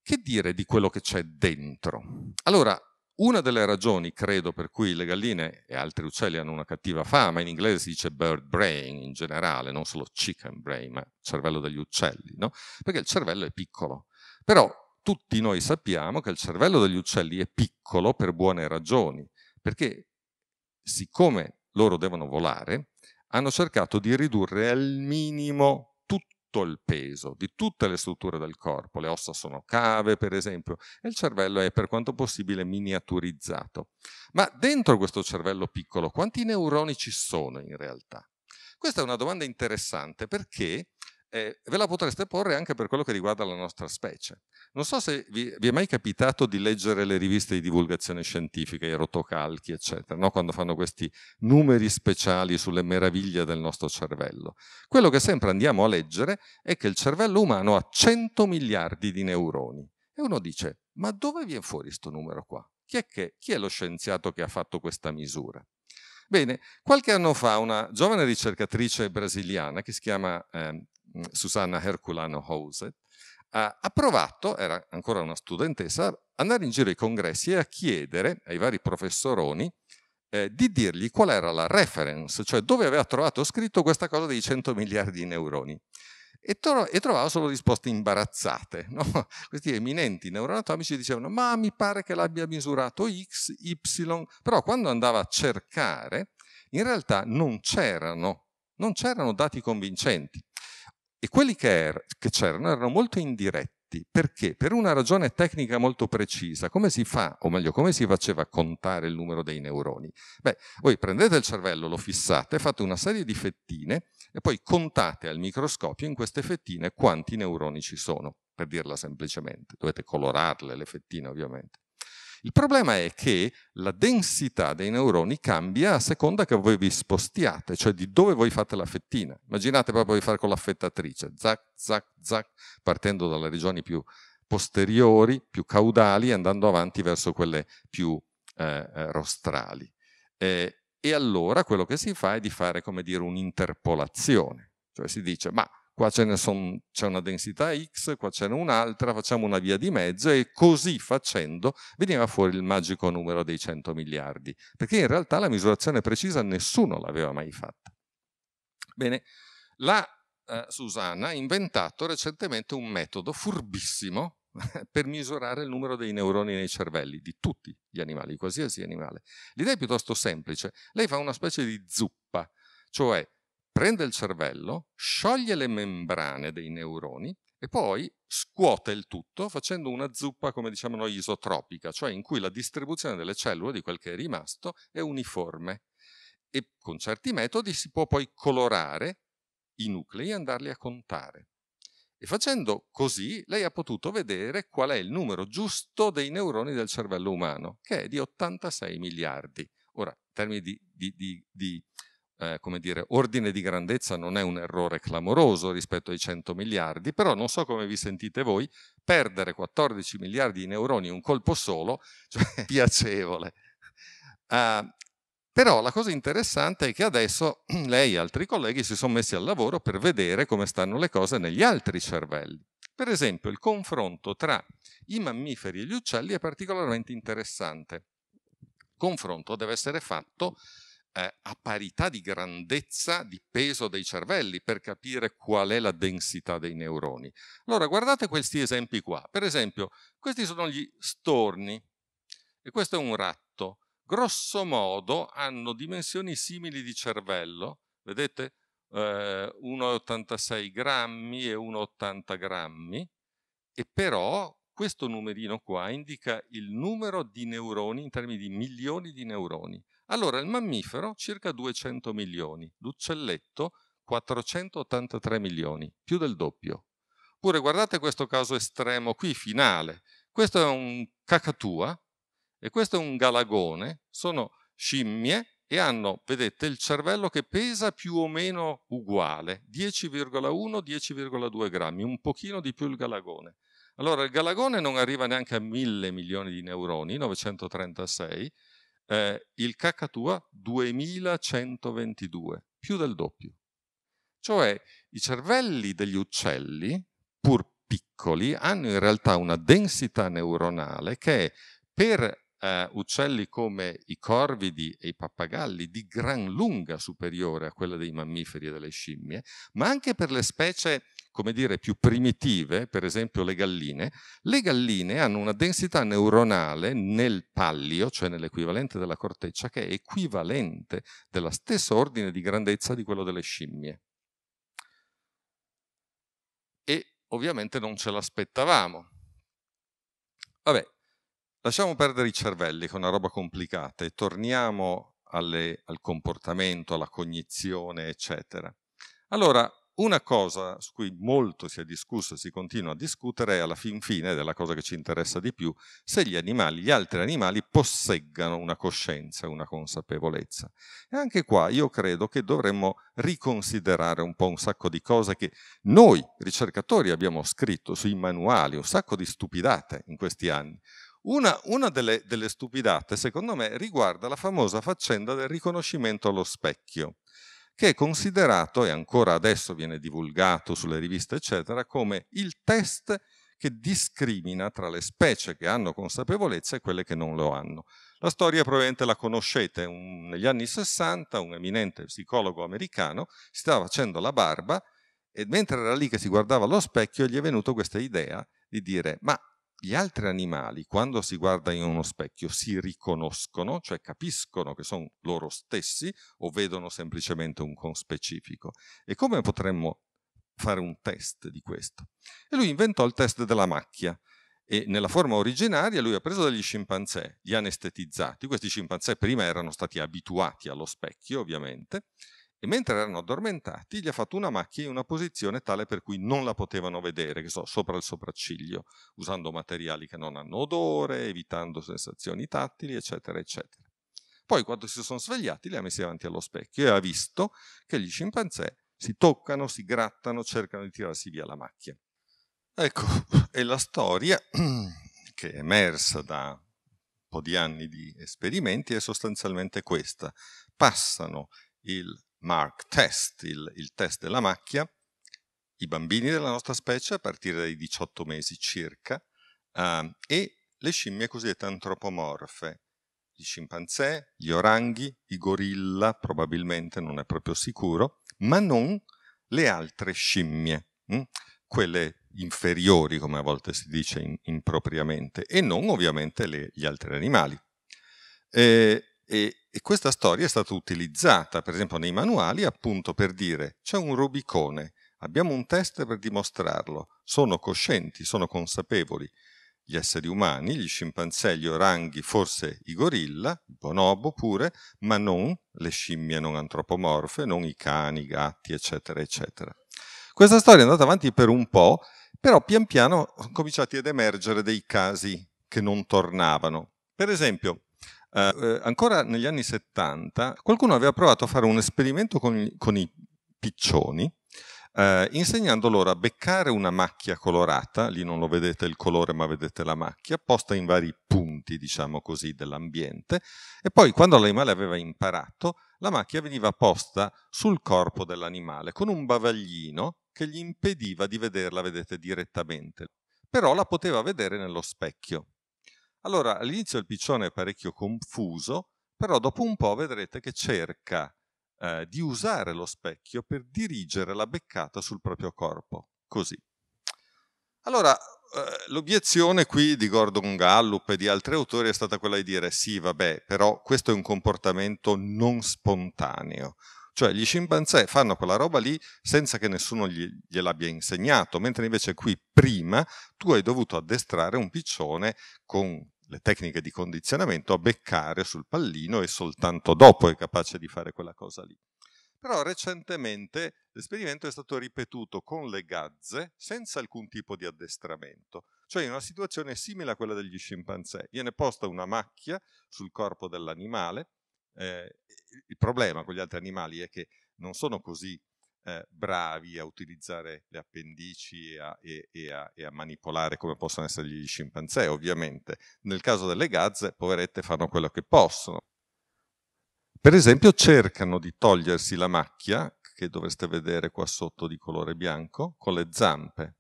[SPEAKER 1] che dire di quello che c'è dentro? Allora, una delle ragioni, credo, per cui le galline e altri uccelli hanno una cattiva fama, in inglese si dice bird brain in generale, non solo chicken brain, ma cervello degli uccelli, no? Perché il cervello è piccolo. Però tutti noi sappiamo che il cervello degli uccelli è piccolo per buone ragioni, perché siccome loro devono volare, hanno cercato di ridurre al minimo tutto il peso di tutte le strutture del corpo, le ossa sono cave per esempio, e il cervello è per quanto possibile miniaturizzato. Ma dentro questo cervello piccolo quanti neuroni ci sono in realtà? Questa è una domanda interessante perché eh, ve la potreste porre anche per quello che riguarda la nostra specie. Non so se vi, vi è mai capitato di leggere le riviste di divulgazione scientifica, i rotocalchi, eccetera, no? quando fanno questi numeri speciali sulle meraviglie del nostro cervello. Quello che sempre andiamo a leggere è che il cervello umano ha 100 miliardi di neuroni. E uno dice, ma dove viene fuori questo numero qua? Chi è, che, chi è lo scienziato che ha fatto questa misura? Bene, qualche anno fa una giovane ricercatrice brasiliana che si chiama eh, Mm, Susanna Herculano Houset, ha provato, era ancora una studentessa, andare in giro ai congressi e a chiedere ai vari professoroni eh, di dirgli qual era la reference, cioè dove aveva trovato scritto questa cosa dei 100 miliardi di neuroni. E, tro- e trovava solo risposte imbarazzate. No? Questi eminenti neuroanatomici dicevano: Ma mi pare che l'abbia misurato X, Y. Però quando andava a cercare, in realtà non c'erano, non c'erano dati convincenti. E quelli che, er- che c'erano erano molto indiretti perché per una ragione tecnica molto precisa, come si fa, o meglio, come si faceva a contare il numero dei neuroni? Beh, voi prendete il cervello, lo fissate, fate una serie di fettine e poi contate al microscopio in queste fettine quanti neuroni ci sono, per dirla semplicemente. Dovete colorarle le fettine, ovviamente. Il problema è che la densità dei neuroni cambia a seconda che voi vi spostiate, cioè di dove voi fate la fettina. Immaginate proprio di fare con l'affettatrice, zac, zac, zac, partendo dalle regioni più posteriori, più caudali, e andando avanti verso quelle più eh, eh, rostrali. Eh, e allora quello che si fa è di fare, come dire, un'interpolazione. Cioè si dice, ma qua son, c'è una densità x, qua ce n'è un'altra, facciamo una via di mezzo e così facendo veniva fuori il magico numero dei 100 miliardi, perché in realtà la misurazione precisa nessuno l'aveva mai fatta. Bene, la eh, Susanna ha inventato recentemente un metodo furbissimo per misurare il numero dei neuroni nei cervelli di tutti gli animali, di qualsiasi animale. L'idea è piuttosto semplice. Lei fa una specie di zuppa, cioè prende il cervello, scioglie le membrane dei neuroni e poi scuote il tutto facendo una zuppa, come diciamo noi, isotropica, cioè in cui la distribuzione delle cellule di quel che è rimasto è uniforme. E con certi metodi si può poi colorare i nuclei e andarli a contare. E facendo così lei ha potuto vedere qual è il numero giusto dei neuroni del cervello umano, che è di 86 miliardi. Ora, in termini di, di, di, di eh, come dire, ordine di grandezza non è un errore clamoroso rispetto ai 100 miliardi, però non so come vi sentite voi, perdere 14 miliardi di neuroni in un colpo solo, cioè piacevole. Uh, però la cosa interessante è che adesso lei e altri colleghi si sono messi al lavoro per vedere come stanno le cose negli altri cervelli. Per esempio, il confronto tra i mammiferi e gli uccelli è particolarmente interessante. confronto deve essere fatto eh, a parità di grandezza di peso dei cervelli per capire qual è la densità dei neuroni. Allora guardate questi esempi qua. Per esempio, questi sono gli storni e questo è un ratto. Grosso modo hanno dimensioni simili di cervello, vedete? Eh, 1,86 grammi e 1,80 grammi e però questo numerino qua indica il numero di neuroni in termini di milioni di neuroni. Allora il mammifero circa 200 milioni, l'uccelletto 483 milioni, più del doppio. Pure guardate questo caso estremo qui, finale. Questo è un cacatua e questo è un galagone, sono scimmie e hanno, vedete, il cervello che pesa più o meno uguale, 10,1-10,2 grammi, un pochino di più il galagone. Allora il galagone non arriva neanche a 1000 milioni di neuroni, 936, eh, il cacatua 2122, più del doppio. Cioè i cervelli degli uccelli, pur piccoli, hanno in realtà una densità neuronale che per eh, uccelli come i corvidi e i pappagalli di gran lunga superiore a quella dei mammiferi e delle scimmie, ma anche per le specie come dire, più primitive, per esempio le galline, le galline hanno una densità neuronale nel pallio, cioè nell'equivalente della corteccia, che è equivalente della stessa ordine di grandezza di quello delle scimmie. E ovviamente non ce l'aspettavamo. Vabbè, Lasciamo perdere i cervelli, che è una roba complicata, e torniamo alle, al comportamento, alla cognizione, eccetera. Allora, una cosa su cui molto si è discusso e si continua a discutere è alla fin fine della cosa che ci interessa di più, se gli animali, gli altri animali posseggano una coscienza, una consapevolezza. E anche qua io credo che dovremmo riconsiderare un po' un sacco di cose che noi ricercatori abbiamo scritto sui manuali, un sacco di stupidate in questi anni. Una, una delle, delle, stupidate, secondo me, riguarda la famosa faccenda del riconoscimento allo specchio, che è considerato, e ancora adesso viene divulgato sulle riviste, eccetera, come il test che discrimina tra le specie che hanno consapevolezza e quelle che non lo hanno. La storia probabilmente la conoscete, un, negli anni 60 un eminente psicologo americano si stava facendo la barba e mentre era lì che si guardava allo specchio gli è venuta questa idea di dire ma gli altri animali, quando si guarda in uno specchio, si riconoscono, cioè capiscono che sono loro stessi o vedono semplicemente un conspecifico. E come potremmo fare un test di questo? E lui inventò il test della macchia. E nella forma originaria lui ha preso degli scimpanzé, li ha anestetizzati. Questi scimpanzé prima erano stati abituati allo specchio, ovviamente, e mentre erano addormentati gli ha fatto una macchia in una posizione tale per cui non la potevano vedere, che so, sopra il sopracciglio, usando materiali che non hanno odore, evitando sensazioni tattili, eccetera, eccetera. Poi quando si sono svegliati li ha messi davanti allo specchio e ha visto che gli scimpanzé si toccano, si grattano, cercano di tirarsi via la macchia. Ecco, è la storia che è emersa da un po' di anni di esperimenti è sostanzialmente questa. Passano il Mark Test, il, il test della macchia, i bambini della nostra specie a partire dai 18 mesi circa eh, e le scimmie cosiddette antropomorfe, gli scimpanzé, gli oranghi, i gorilla, probabilmente non è proprio sicuro, ma non le altre scimmie, mh? Hm? quelle inferiori come a volte si dice in, impropriamente, e non ovviamente le, gli altri animali. Eh, e, e e questa storia è stata utilizzata, per esempio, nei manuali appunto per dire c'è un Rubicone, abbiamo un test per dimostrarlo, sono coscienti, sono consapevoli. Gli esseri umani, gli scimpanzé, gli oranghi, forse i gorilla, il bonobo pure, ma non le scimmie non antropomorfe, non i cani, i gatti, eccetera, eccetera. Questa storia è andata avanti per un po', però pian piano sono cominciati ad emergere dei casi che non tornavano. Per esempio, eh, eh, ancora negli anni 70 qualcuno aveva provato a fare un esperimento con, con i piccioni eh, insegnando loro a beccare una macchia colorata, lì non lo vedete il colore ma vedete la macchia, posta in vari punti diciamo così dell'ambiente e poi quando l'animale aveva imparato la macchia veniva posta sul corpo dell'animale con un bavaglino che gli impediva di vederla, vedete, direttamente, però la poteva vedere nello specchio. Allora, all'inizio il piccione è parecchio confuso, però dopo un po' vedrete che cerca eh, di usare lo specchio per dirigere la beccata sul proprio corpo, così. Allora, eh, l'obiezione qui di Gordon Gallup e di altri autori è stata quella di dire sì, vabbè, però questo è un comportamento non spontaneo. Cioè gli scimpanzé fanno quella roba lì senza che nessuno gli, gliel'abbia insegnato, mentre invece qui prima tu hai dovuto addestrare un piccione con le tecniche di condizionamento a beccare sul pallino e soltanto dopo è capace di fare quella cosa lì. Però recentemente l'esperimento è stato ripetuto con le gazze senza alcun tipo di addestramento, cioè in una situazione simile a quella degli scimpanzé. Viene posta una macchia sul corpo dell'animale eh, il problema con gli altri animali è che non sono così eh, bravi a utilizzare le appendici e a, e, e, a, e a, manipolare come possono essere gli scimpanzé, ovviamente. Nel caso delle gazze, poverette, fanno quello che possono. Per esempio, cercano di togliersi la macchia, che dovreste vedere qua sotto di colore bianco, con le zampe.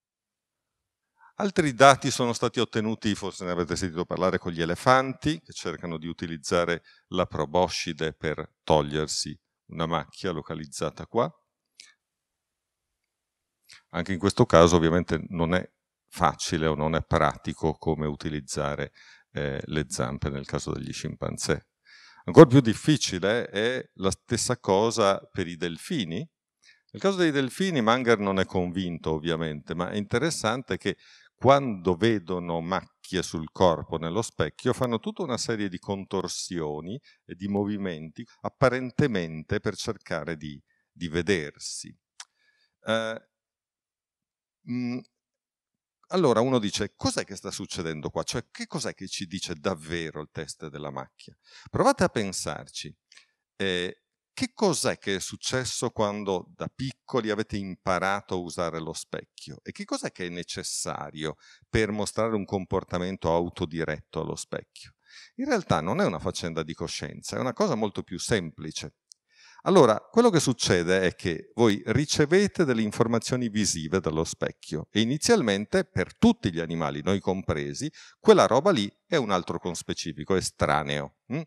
[SPEAKER 1] Altri dati sono stati ottenuti, forse ne avete sentito parlare, con gli elefanti che cercano di utilizzare la proboscide per togliersi una macchia localizzata qua. Anche in questo caso ovviamente non è facile o non è pratico come utilizzare eh, le zampe nel caso degli scimpanzé. Ancora più difficile è la stessa cosa per i delfini. Nel caso dei delfini Manger non è convinto ovviamente, ma è interessante che quando vedono macchie sul corpo nello specchio, fanno tutta una serie di contorsioni e di movimenti, apparentemente per cercare di, di vedersi. Eh, mh, mm, allora uno dice, cos'è che sta succedendo qua? Cioè, che cos'è che ci dice davvero il test della macchia? Provate a pensarci. Eh, che cos'è che è successo quando da piccoli avete imparato a usare lo specchio? E che cos'è che è necessario per mostrare un comportamento autodiretto allo specchio? In realtà non è una faccenda di coscienza, è una cosa molto più semplice. Allora, quello che succede è che voi ricevete delle informazioni visive dallo specchio e inizialmente per tutti gli animali, noi compresi, quella roba lì è un altro conspecifico, estraneo. Mm?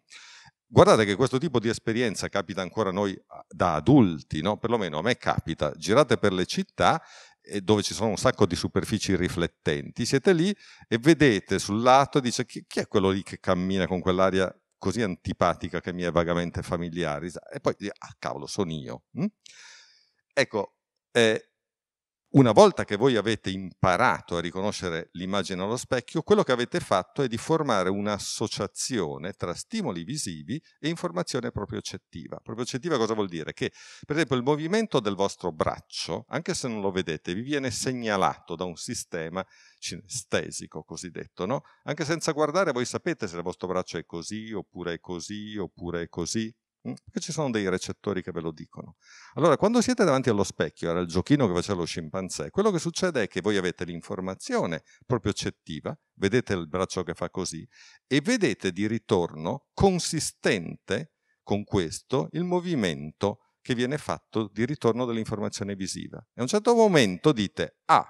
[SPEAKER 1] Guardate che questo tipo di esperienza capita ancora a noi da adulti, no? perlomeno a me capita. Girate per le città eh, dove ci sono un sacco di superfici riflettenti, siete lì e vedete sul lato, dice chi, è quello lì che cammina con quell'aria così antipatica che mi è vagamente familiare? E poi, dice, ah cavolo, sono io. Mm? Ecco, eh, una volta che voi avete imparato a riconoscere l'immagine allo specchio, quello che avete fatto è di formare un'associazione tra stimoli visivi e informazione propriocettiva. Propriocettiva cosa vuol dire? Che, per esempio, il movimento del vostro braccio, anche se non lo vedete, vi viene segnalato da un sistema cinestesico cosiddetto, no? Anche senza guardare voi sapete se il vostro braccio è così, oppure è così, oppure è così. Perché mm? ci sono dei recettori che ve lo dicono. Allora, quando siete davanti allo specchio, era il giochino che faceva lo scimpanzé, quello che succede è che voi avete l'informazione proprio cettiva, vedete il braccio che fa così, e vedete di ritorno consistente con questo il movimento che viene fatto di ritorno dell'informazione visiva. E a un certo momento dite, ah,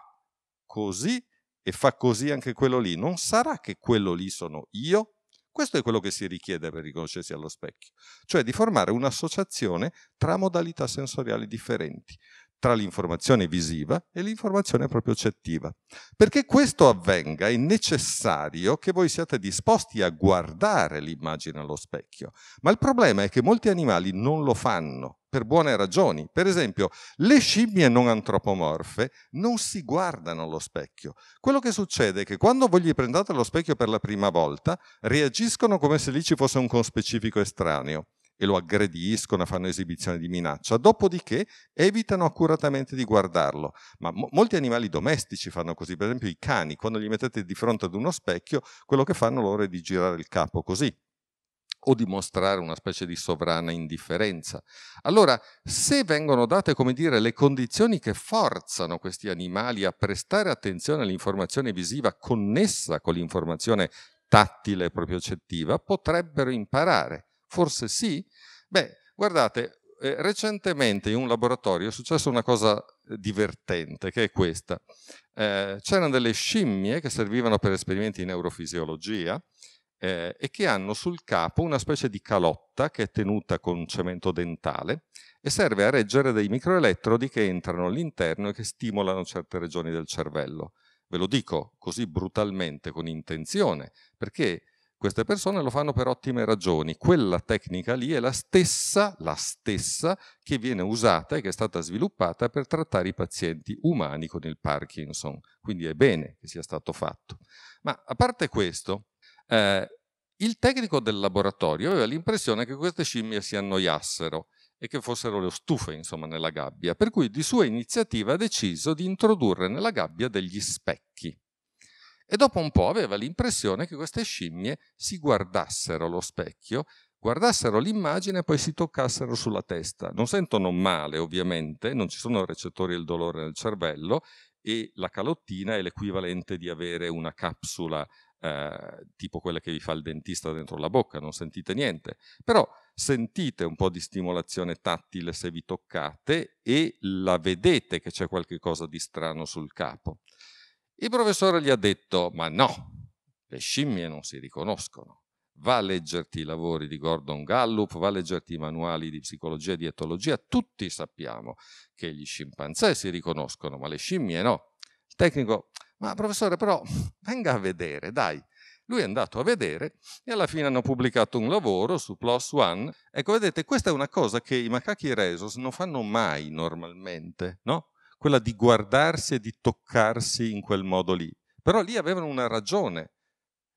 [SPEAKER 1] così e fa così anche quello lì, non sarà che quello lì sono io? Questo è quello che si richiede per riconoscersi allo specchio, cioè di formare un'associazione tra modalità sensoriali differenti, tra l'informazione visiva e l'informazione proprio cettiva. Perché questo avvenga è necessario che voi siate disposti a guardare l'immagine allo specchio, ma il problema è che molti animali non lo fanno per buone ragioni. Per esempio, le scimmie non antropomorfe non si guardano allo specchio. Quello che succede è che quando voi gli prendete lo specchio per la prima volta, reagiscono come se lì ci fosse un conspecifico estraneo e lo aggrediscono, fanno esibizione di minaccia, dopodiché evitano accuratamente di guardarlo. Ma mo- molti animali domestici fanno così, per esempio i cani, quando li mettete di fronte ad uno specchio, quello che fanno loro è di girare il capo così, o dimostrare una specie di sovrana indifferenza. Allora, se vengono date, come dire, le condizioni che forzano questi animali a prestare attenzione all'informazione visiva connessa con l'informazione tattile e propriocettiva, potrebbero imparare. Forse sì? Beh, guardate, eh, recentemente in un laboratorio è successa una cosa eh, divertente, che è questa. Eh, c'erano delle scimmie che servivano per esperimenti in neurofisiologia, eh, e che hanno sul capo una specie di calotta che è tenuta con cemento dentale e serve a reggere dei microelettrodi che entrano all'interno e che stimolano certe regioni del cervello. Ve lo dico così brutalmente, con intenzione, perché queste persone lo fanno per ottime ragioni. Quella tecnica lì è la stessa, la stessa che viene usata e che è stata sviluppata per trattare i pazienti umani con il Parkinson. Quindi è bene che sia stato fatto. Ma a parte questo, eh, il tecnico del laboratorio aveva l'impressione che queste scimmie si annoiassero e che fossero le stufe, insomma, nella gabbia, per cui di sua iniziativa ha deciso di introdurre nella gabbia degli specchi. E dopo un po' aveva l'impressione che queste scimmie si guardassero allo specchio, guardassero l'immagine e poi si toccassero sulla testa. Non sentono male, ovviamente, non ci sono recettori del dolore nel cervello e la calottina è l'equivalente di avere una capsula eh, tipo quelle che vi fa il dentista dentro la bocca, non sentite niente, però sentite un po' di stimolazione tattile se vi toccate e la vedete che c'è qualcosa di strano sul capo. Il professore gli ha detto, ma no, le scimmie non si riconoscono. Va a leggerti i lavori di Gordon Gallup, va a leggerti i manuali di psicologia e di etologia, tutti sappiamo che gli scimpanzé si riconoscono, ma le scimmie no. Il tecnico ma professore, però venga a vedere, dai. Lui è andato a vedere e alla fine hanno pubblicato un lavoro su Plus One. Ecco, vedete, questa è una cosa che i macachi Resos non fanno mai normalmente, no? Quella di guardarsi e di toccarsi in quel modo lì. Però lì avevano una ragione.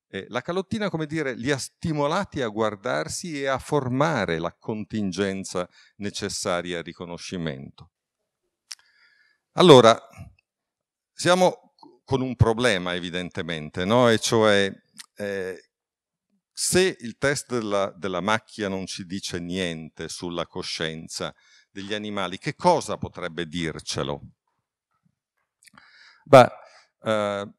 [SPEAKER 1] Eh, la calottina, come dire, li ha stimolati a guardarsi e a formare la contingenza necessaria al riconoscimento. Allora, siamo con un problema evidentemente, no? e cioè eh, se il test della, della, macchia non ci dice niente sulla coscienza degli animali, che cosa potrebbe dircelo? Beh, eh,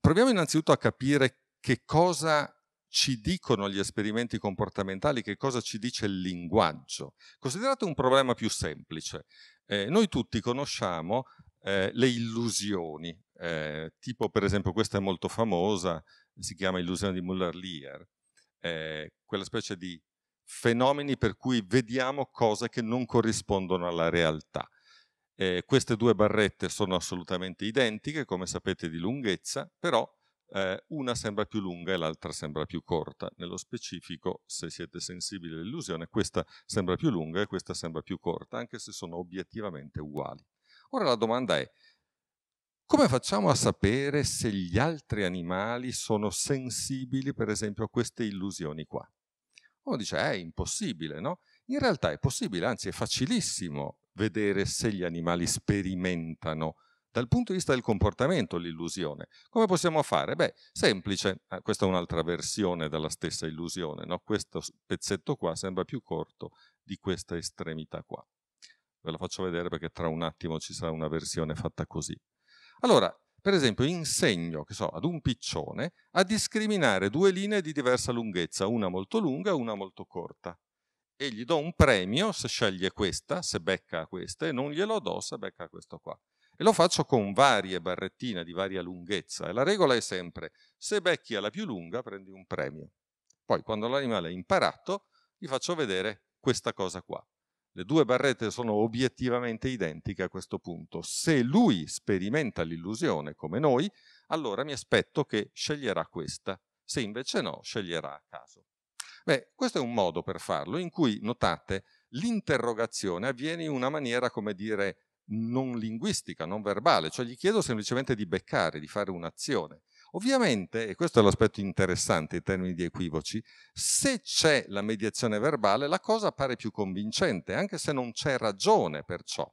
[SPEAKER 1] proviamo innanzitutto a capire che cosa ci dicono gli esperimenti comportamentali, che cosa ci dice il linguaggio. Considerate un problema più semplice. Eh, noi tutti conosciamo eh, le illusioni, eh, tipo per esempio questa è molto famosa, si chiama illusione di Muller-Lear, eh, quella specie di fenomeni per cui vediamo cose che non corrispondono alla realtà. Eh, queste due barrette sono assolutamente identiche, come sapete, di lunghezza, però eh, una sembra più lunga e l'altra sembra più corta. Nello specifico, se siete sensibili all'illusione, questa sembra più lunga e questa sembra più corta, anche se sono obiettivamente uguali. Ora la domanda è, come facciamo a sapere se gli altri animali sono sensibili, per esempio, a queste illusioni qua? Uno dice, eh, è impossibile, no? In realtà è possibile, anzi è facilissimo vedere se gli animali sperimentano dal punto di vista del comportamento l'illusione. Come possiamo fare? Beh, semplice, ah, questa è un'altra versione della stessa illusione, no? questo pezzetto qua sembra più corto di questa estremità qua ve la faccio vedere perché tra un attimo ci sarà una versione fatta così. Allora, per esempio, insegno so, ad un piccione a discriminare due linee di diversa lunghezza, una molto lunga e una molto corta. E gli do un premio se sceglie questa, se becca questa, e non glielo do se becca questo qua. E lo faccio con varie barrettine di varia lunghezza. E la regola è sempre, se becchi alla più lunga prendi un premio. Poi, quando l'animale è imparato, gli faccio vedere questa cosa qua. Le due barrette sono obiettivamente identiche a questo punto. Se lui sperimenta l'illusione come noi, allora mi aspetto che sceglierà questa. Se invece no, sceglierà a caso. Beh, questo è un modo per farlo in cui, notate, l'interrogazione avviene in una maniera, come dire, non linguistica, non verbale, cioè gli chiedo semplicemente di beccare, di fare un'azione. Ovviamente, e questo è l'aspetto interessante in termini di equivoci, se c'è la mediazione verbale la cosa appare più convincente, anche se non c'è ragione per ciò.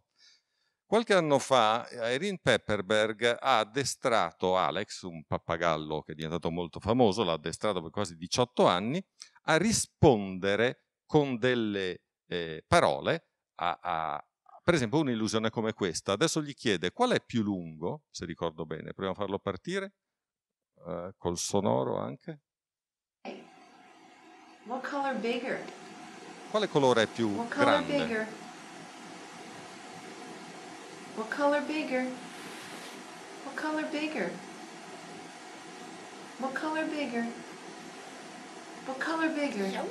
[SPEAKER 1] Qualche anno fa eh, Irene Pepperberg ha addestrato Alex, un pappagallo che è diventato molto famoso, l'ha addestrato per quasi 18 anni, a rispondere con delle eh, parole a, a, per esempio, un'illusione come questa. Adesso gli chiede qual è più lungo, se ricordo bene, proviamo a farlo partire. Eh, col sonoro anche. What color Quale colore è più What grande? Bigger? What color bigger? What color bigger? What color bigger? What color bigger?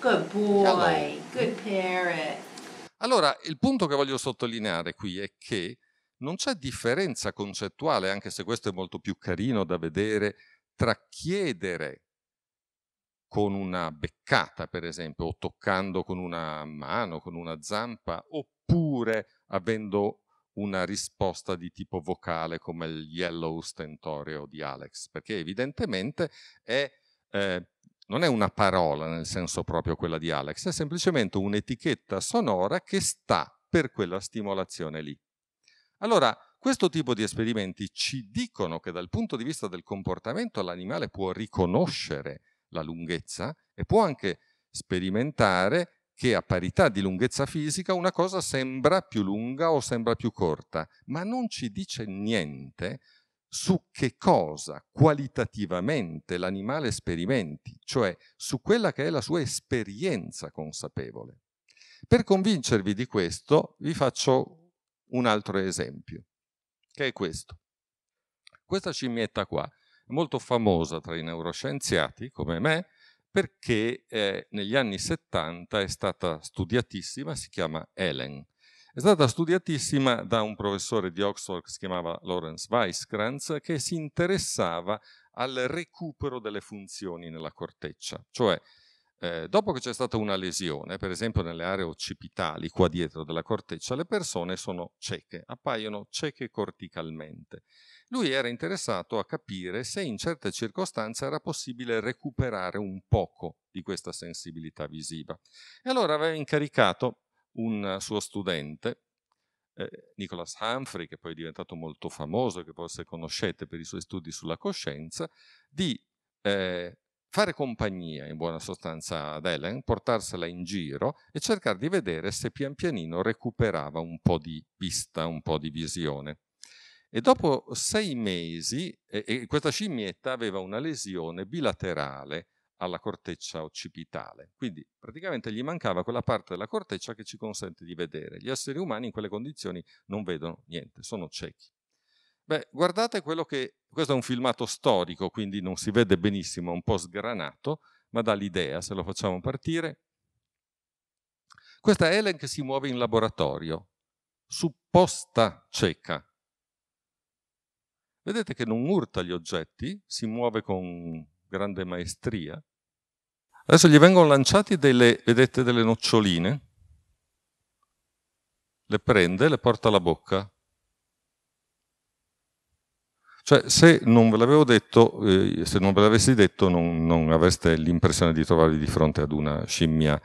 [SPEAKER 1] Good boy. Good parrot. Allora, il punto che voglio sottolineare qui è che non c'è differenza concettuale, anche se questo è molto più carino da vedere, tra chiedere con una beccata, per esempio, o toccando con una mano, con una zampa, oppure avendo una risposta di tipo vocale come il yellow stentoreo di Alex, perché evidentemente è, eh, non è una parola nel senso proprio quella di Alex, è semplicemente un'etichetta sonora che sta per quella stimolazione lì. Allora, questo tipo di esperimenti ci dicono che dal punto di vista del comportamento l'animale può riconoscere la lunghezza e può anche sperimentare che a parità di lunghezza fisica una cosa sembra più lunga o sembra più corta, ma non ci dice niente su che cosa qualitativamente l'animale sperimenti, cioè su quella che è la sua esperienza consapevole. Per convincervi di questo vi faccio un altro esempio, che è questo. Questa scimmietta qua è molto famosa tra i neuroscienziati come me perché eh, negli anni 70 è stata studiatissima, si chiama Ellen. È stata studiatissima da un professore di Oxford che si chiamava Lawrence Weisskranz che si interessava al recupero delle funzioni nella corteccia, cioè eh, dopo che c'è stata una lesione, per esempio nelle aree occipitali, qua dietro della corteccia, le persone sono cieche, appaiono cieche corticalmente. Lui era interessato a capire se in certe circostanze era possibile recuperare un poco di questa sensibilità visiva. E allora aveva incaricato un suo studente, eh, Nicholas Humphrey, che poi è diventato molto famoso, che forse conoscete per i suoi studi sulla coscienza, di eh, fare compagnia in buona sostanza ad Helen, portarsela in giro e cercare di vedere se pian pianino recuperava un po' di vista, un po' di visione. E dopo sei mesi, e, e questa scimmietta aveva una lesione bilaterale alla corteccia occipitale, quindi praticamente gli mancava quella parte della corteccia che ci consente di vedere. Gli esseri umani in quelle condizioni non vedono niente, sono ciechi. Beh, guardate quello che... Questo è un filmato storico, quindi non si vede benissimo, è un po' sgranato, ma dà l'idea, se lo facciamo partire. Questa è Helen che si muove in laboratorio, supposta cieca. Vedete che non urta gli oggetti, si muove con grande maestria. Adesso gli vengono lanciati delle, vedete, delle noccioline, le prende, le porta alla bocca, cioè, se non ve l'avevo detto, eh, se non ve l'avessi detto, non, non avreste l'impressione di trovarvi di fronte ad una scimmia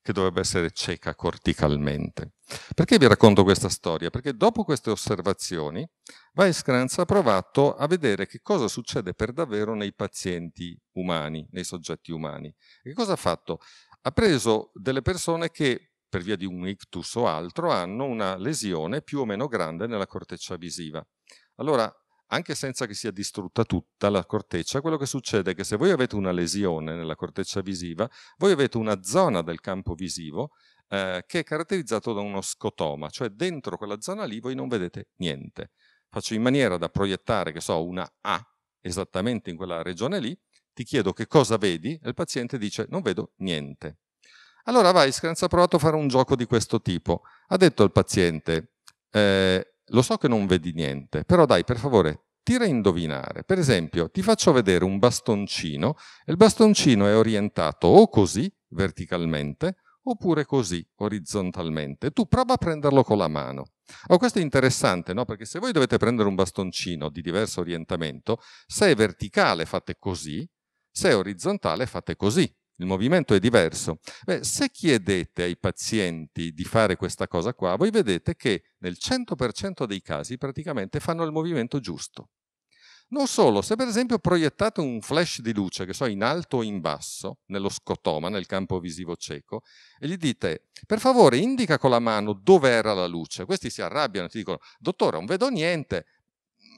[SPEAKER 1] che dovrebbe essere cieca corticalmente. Perché vi racconto questa storia? Perché dopo queste osservazioni, Weisskranz ha provato a vedere che cosa succede per davvero nei pazienti umani, nei soggetti umani. E che cosa ha fatto? Ha preso delle persone che, per via di un ictus o altro, hanno una lesione più o meno grande nella corteccia visiva. Allora, anche senza che sia distrutta tutta la corteccia, quello che succede è che se voi avete una lesione nella corteccia visiva, voi avete una zona del campo visivo eh, che è caratterizzata da uno scotoma, cioè dentro quella zona lì voi non vedete niente. Faccio in maniera da proiettare, che so, una A esattamente in quella regione lì, ti chiedo che cosa vedi e il paziente dice non vedo niente. Allora vai, Scranza ha provato a fare un gioco di questo tipo. Ha detto al paziente, eh, lo so che non vedi niente, però dai, per favore, tira a indovinare. Per esempio, ti faccio vedere un bastoncino e il bastoncino è orientato o così, verticalmente, oppure così, orizzontalmente. Tu prova a prenderlo con la mano. Oh, questo è interessante, no? Perché se voi dovete prendere un bastoncino di diverso orientamento, se è verticale fate così, se è orizzontale fate così il movimento è diverso. Beh, se chiedete ai pazienti di fare questa cosa qua, voi vedete che nel 100% dei casi praticamente fanno il movimento giusto. Non solo, se per esempio proiettate un flash di luce, che so, in alto o in basso, nello scotoma, nel campo visivo cieco, e gli dite, per favore, indica con la mano dove era la luce. Questi si arrabbiano e ti dicono, dottore, non vedo niente,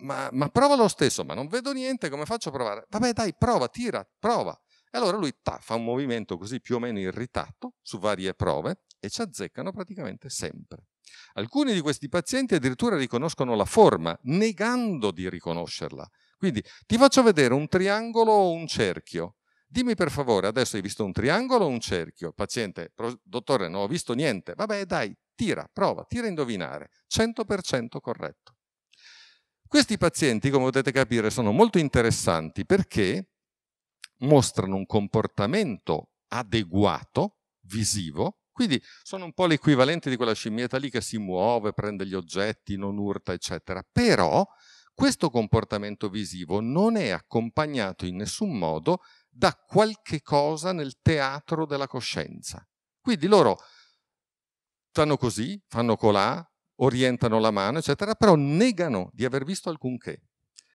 [SPEAKER 1] ma, ma prova lo stesso, ma non vedo niente, come faccio a provare? Vabbè, dai, prova, tira, prova. E allora lui ta, fa un movimento così più o meno irritato su varie prove e ci azzeccano praticamente sempre. Alcuni di questi pazienti addirittura riconoscono la forma, negando di riconoscerla. Quindi ti faccio vedere un triangolo o un cerchio. Dimmi per favore, adesso hai visto un triangolo o un cerchio? Paziente, dottore, non ho visto niente. Vabbè, dai, tira, prova, tira a indovinare. 100% corretto. Questi pazienti, come potete capire, sono molto interessanti perché mostrano un comportamento adeguato, visivo, quindi sono un po' l'equivalente di quella scimmietta lì che si muove, prende gli oggetti, non urta, eccetera. Però questo comportamento visivo non è accompagnato in nessun modo da qualche cosa nel teatro della coscienza. Quindi loro fanno così, fanno colà, orientano la mano, eccetera, però negano di aver visto alcunché.